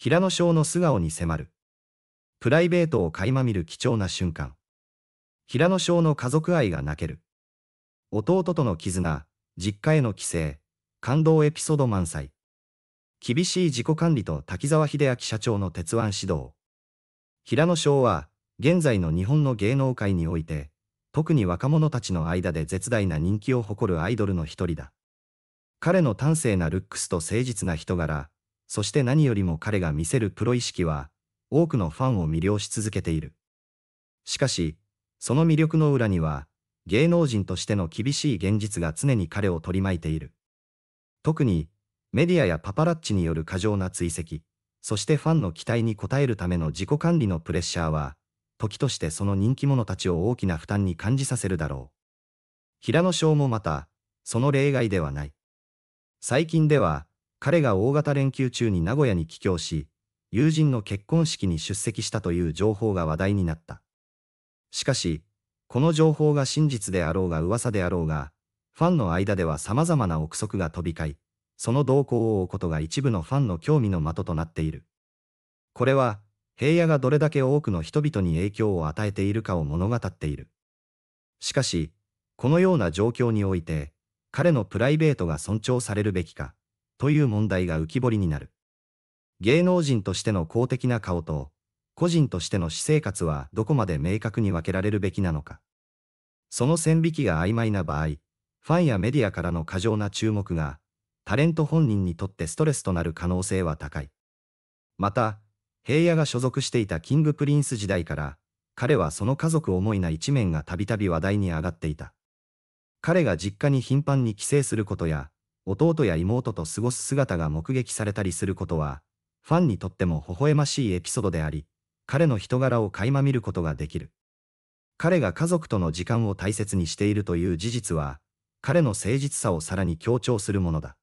平野翔の素顔に迫る。プライベートを垣間見る貴重な瞬間。平野翔の家族愛が泣ける。弟との絆、実家への帰省、感動エピソード満載。厳しい自己管理と滝沢秀明社長の鉄腕指導。平野翔は、現在の日本の芸能界において、特に若者たちの間で絶大な人気を誇るアイドルの一人だ。彼の端正なルックスと誠実な人柄、そして何よりも彼が見せるプロ意識は、多くのファンを魅了し続けている。しかし、その魅力の裏には、芸能人としての厳しい現実が常に彼を取り巻いている。特に、メディアやパパラッチによる過剰な追跡、そしてファンの期待に応えるための自己管理のプレッシャーは、時としてその人気者たちを大きな負担に感じさせるだろう。平野翔もまた、その例外ではない。最近では、彼が大型連休中に名古屋に帰郷し、友人の結婚式に出席したという情報が話題になった。しかし、この情報が真実であろうが噂であろうが、ファンの間では様々な憶測が飛び交い、その動向を追うことが一部のファンの興味の的となっている。これは、平野がどれだけ多くの人々に影響を与えているかを物語っている。しかし、このような状況において、彼のプライベートが尊重されるべきか、という問題が浮き彫りになる。芸能人としての公的な顔と、個人としての私生活はどこまで明確に分けられるべきなのか。その線引きが曖昧な場合、ファンやメディアからの過剰な注目が、タレント本人にとってストレスとなる可能性は高い。また、平野が所属していたキングプリンス時代から、彼はその家族思いな一面がたびたび話題に上がっていた。彼が実家に頻繁に帰省することや、弟や妹と過ごす姿が目撃されたりすることは、ファンにとっても微笑ましいエピソードであり、彼の人柄を垣間見ることができる。彼が家族との時間を大切にしているという事実は、彼の誠実さをさらに強調するものだ。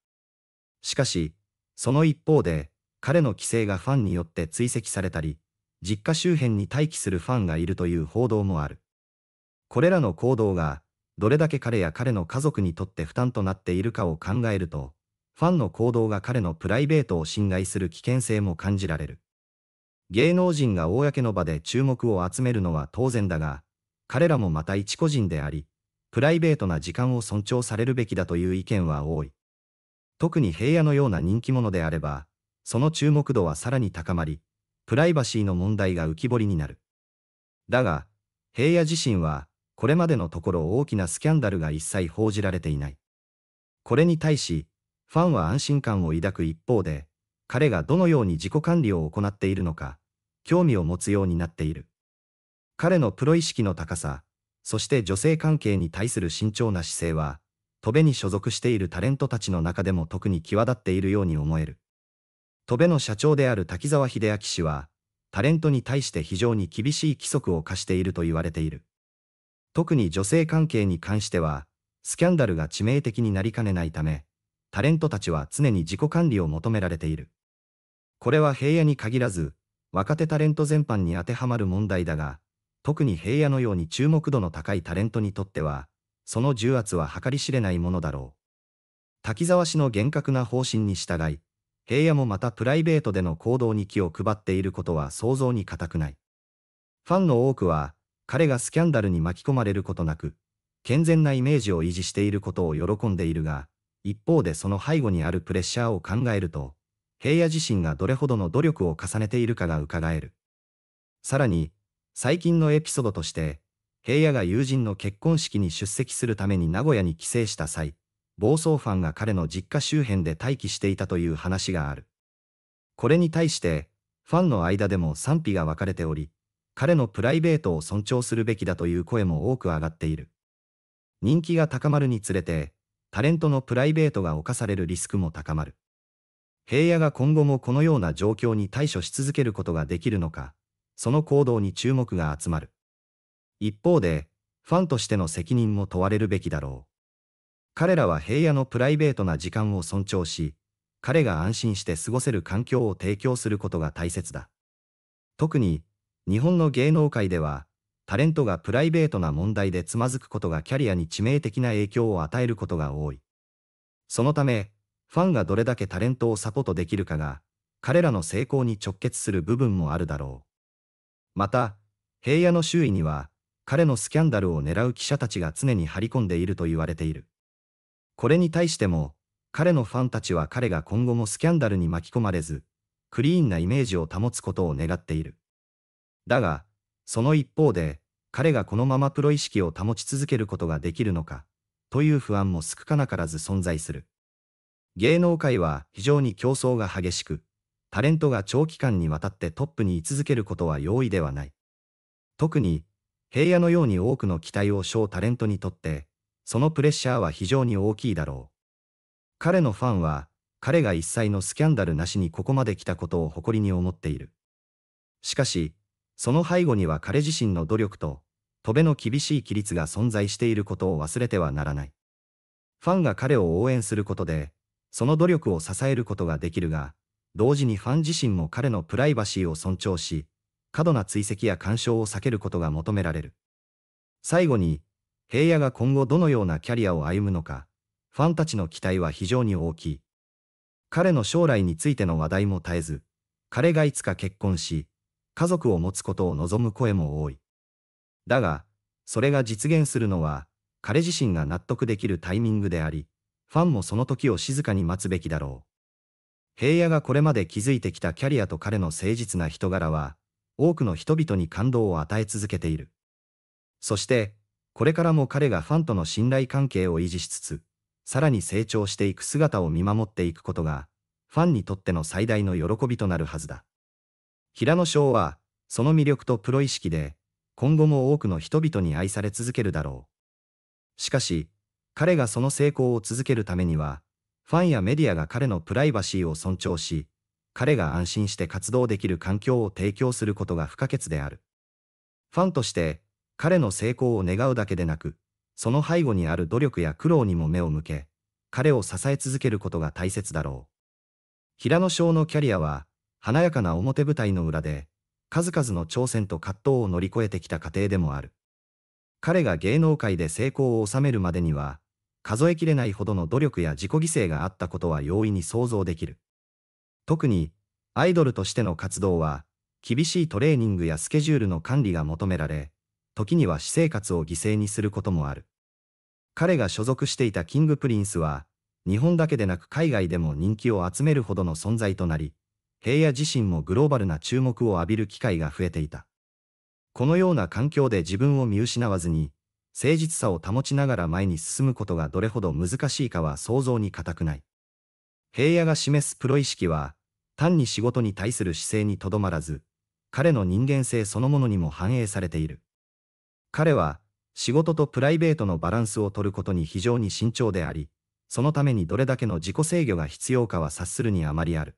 しかし、その一方で、彼の規制がファンによって追跡されたり、実家周辺に待機するファンがいるという報道もある。これらの行動が、どれだけ彼や彼の家族にとって負担となっているかを考えると、ファンの行動が彼のプライベートを侵害する危険性も感じられる。芸能人が公の場で注目を集めるのは当然だが、彼らもまた一個人であり、プライベートな時間を尊重されるべきだという意見は多い。特に平野のような人気者であれば、その注目度はさらに高まり、プライバシーの問題が浮き彫りになる。だが、平野自身は、これまでのところ大きなスキャンダルが一切報じられていない。これに対し、ファンは安心感を抱く一方で、彼がどのように自己管理を行っているのか、興味を持つようになっている。彼のプロ意識の高さ、そして女性関係に対する慎重な姿勢は、戸辺に所属しているタレントたちの中でも特に際立っているように思える。戸辺の社長である滝沢秀明氏は、タレントに対して非常に厳しい規則を課していると言われている。特に女性関係に関しては、スキャンダルが致命的になりかねないため、タレントたちは常に自己管理を求められている。これは平野に限らず、若手タレント全般に当てはまる問題だが、特に平野のように注目度の高いタレントにとっては、その重圧は計り知れないものだろう。滝沢氏の厳格な方針に従い、平野もまたプライベートでの行動に気を配っていることは想像に難くない。ファンの多くは、彼がスキャンダルに巻き込まれることなく、健全なイメージを維持していることを喜んでいるが、一方でその背後にあるプレッシャーを考えると、平野自身がどれほどの努力を重ねているかが伺える。さらに、最近のエピソードとして、平野が友人の結婚式に出席するために名古屋に帰省した際、暴走ファンが彼の実家周辺で待機していたという話がある。これに対して、ファンの間でも賛否が分かれており、彼のプライベートを尊重するべきだという声も多く上がっている。人気が高まるにつれて、タレントのプライベートが侵されるリスクも高まる。平野が今後もこのような状況に対処し続けることができるのか、その行動に注目が集まる。一方で、ファンとしての責任も問われるべきだろう。彼らは平野のプライベートな時間を尊重し、彼が安心して過ごせる環境を提供することが大切だ。特に、日本の芸能界では、タレントがプライベートな問題でつまずくことがキャリアに致命的な影響を与えることが多い。そのため、ファンがどれだけタレントをサポートできるかが、彼らの成功に直結する部分もあるだろう。また、平野の周囲には、彼のスキャンダルを狙う記者たちが常に張り込んでいると言われている。これに対しても、彼のファンたちは彼が今後もスキャンダルに巻き込まれず、クリーンなイメージを保つことを願っている。だが、その一方で、彼がこのままプロ意識を保ち続けることができるのか、という不安も少なからず存在する。芸能界は非常に競争が激しく、タレントが長期間にわたってトップに居続けることは容易ではない。特に、平野のように多くの期待を小うタレントにとって、そのプレッシャーは非常に大きいだろう。彼のファンは、彼が一切のスキャンダルなしにここまで来たことを誇りに思っている。しかし、その背後には彼自身の努力と、戸辺の厳しい規律が存在していることを忘れてはならない。ファンが彼を応援することで、その努力を支えることができるが、同時にファン自身も彼のプライバシーを尊重し、過度な追跡や干渉を避けることが求められる。最後に、平野が今後どのようなキャリアを歩むのか、ファンたちの期待は非常に大きい。彼の将来についての話題も絶えず、彼がいつか結婚し、家族を持つことを望む声も多い。だが、それが実現するのは、彼自身が納得できるタイミングであり、ファンもその時を静かに待つべきだろう。平野がこれまで築いてきたキャリアと彼の誠実な人柄は、多くの人々に感動を与え続けている。そして、これからも彼がファンとの信頼関係を維持しつつ、さらに成長していく姿を見守っていくことが、ファンにとっての最大の喜びとなるはずだ。平野翔は、その魅力とプロ意識で、今後も多くの人々に愛され続けるだろう。しかし、彼がその成功を続けるためには、ファンやメディアが彼のプライバシーを尊重し、彼が安心して活動できる環境を提供することが不可欠である。ファンとして、彼の成功を願うだけでなく、その背後にある努力や苦労にも目を向け、彼を支え続けることが大切だろう。平野翔のキャリアは、華やかな表舞台の裏で、数々の挑戦と葛藤を乗り越えてきた過程でもある。彼が芸能界で成功を収めるまでには、数えきれないほどの努力や自己犠牲があったことは容易に想像できる。特に、アイドルとしての活動は、厳しいトレーニングやスケジュールの管理が求められ、時には私生活を犠牲にすることもある。彼が所属していたキングプリンスは、日本だけでなく海外でも人気を集めるほどの存在となり、平野自身もグローバルな注目を浴びる機会が増えていた。このような環境で自分を見失わずに、誠実さを保ちながら前に進むことがどれほど難しいかは想像に難くない。平野が示すプロ意識は、単に仕事に対する姿勢にとどまらず、彼の人間性そのものにも反映されている。彼は、仕事とプライベートのバランスを取ることに非常に慎重であり、そのためにどれだけの自己制御が必要かは察するにあまりある。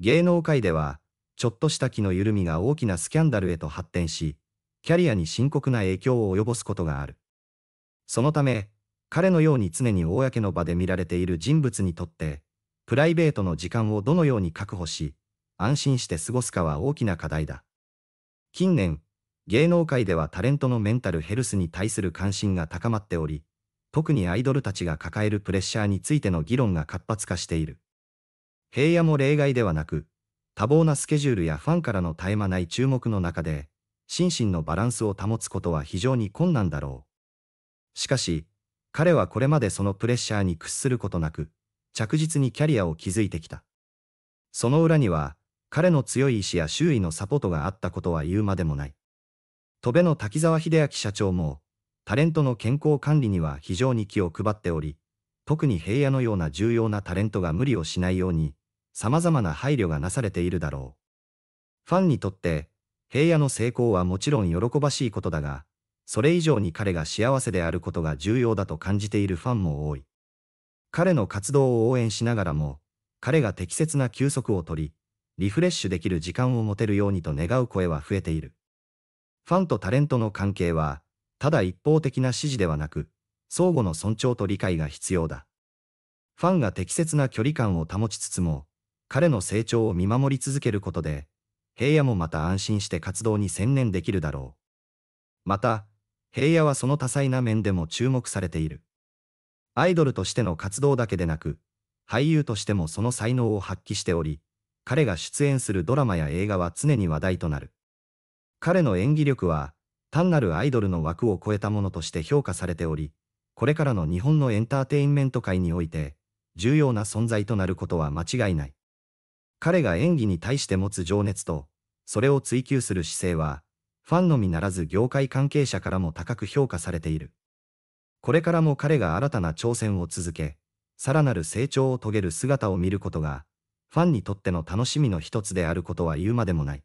芸能界では、ちょっとした気の緩みが大きなスキャンダルへと発展し、キャリアに深刻な影響を及ぼすことがある。そのため、彼のように常に公の場で見られている人物にとって、プライベートの時間をどのように確保し、安心して過ごすかは大きな課題だ。近年、芸能界ではタレントのメンタルヘルスに対する関心が高まっており、特にアイドルたちが抱えるプレッシャーについての議論が活発化している。平野も例外ではなく、多忙なスケジュールやファンからの絶え間ない注目の中で、心身のバランスを保つことは非常に困難だろう。しかし、彼はこれまでそのプレッシャーに屈することなく、着実にキャリアを築いてきた。その裏には、彼の強い意志や周囲のサポートがあったことは言うまでもない。戸辺の滝沢秀明社長も、タレントの健康管理には非常に気を配っており、特に平野のような重要なタレントが無理をしないように、様々な配慮がなされているだろう。ファンにとって、平野の成功はもちろん喜ばしいことだが、それ以上に彼が幸せであることが重要だと感じているファンも多い。彼の活動を応援しながらも、彼が適切な休息を取り、リフレッシュできる時間を持てるようにと願う声は増えている。ファンとタレントの関係は、ただ一方的な支持ではなく、相互の尊重と理解が必要だ。ファンが適切な距離感を保ちつつも、彼の成長を見守り続けることで、平野もまた安心して活動に専念できるだろう。また、平野はその多彩な面でも注目されている。アイドルとしての活動だけでなく、俳優としてもその才能を発揮しており、彼が出演するドラマや映画は常に話題となる。彼の演技力は、単なるアイドルの枠を超えたものとして評価されており、これからの日本のエンターテインメント界において、重要な存在となることは間違いない。彼が演技に対して持つ情熱と、それを追求する姿勢は、ファンのみならず業界関係者からも高く評価されている。これからも彼が新たな挑戦を続け、さらなる成長を遂げる姿を見ることが、ファンにとっての楽しみの一つであることは言うまでもない。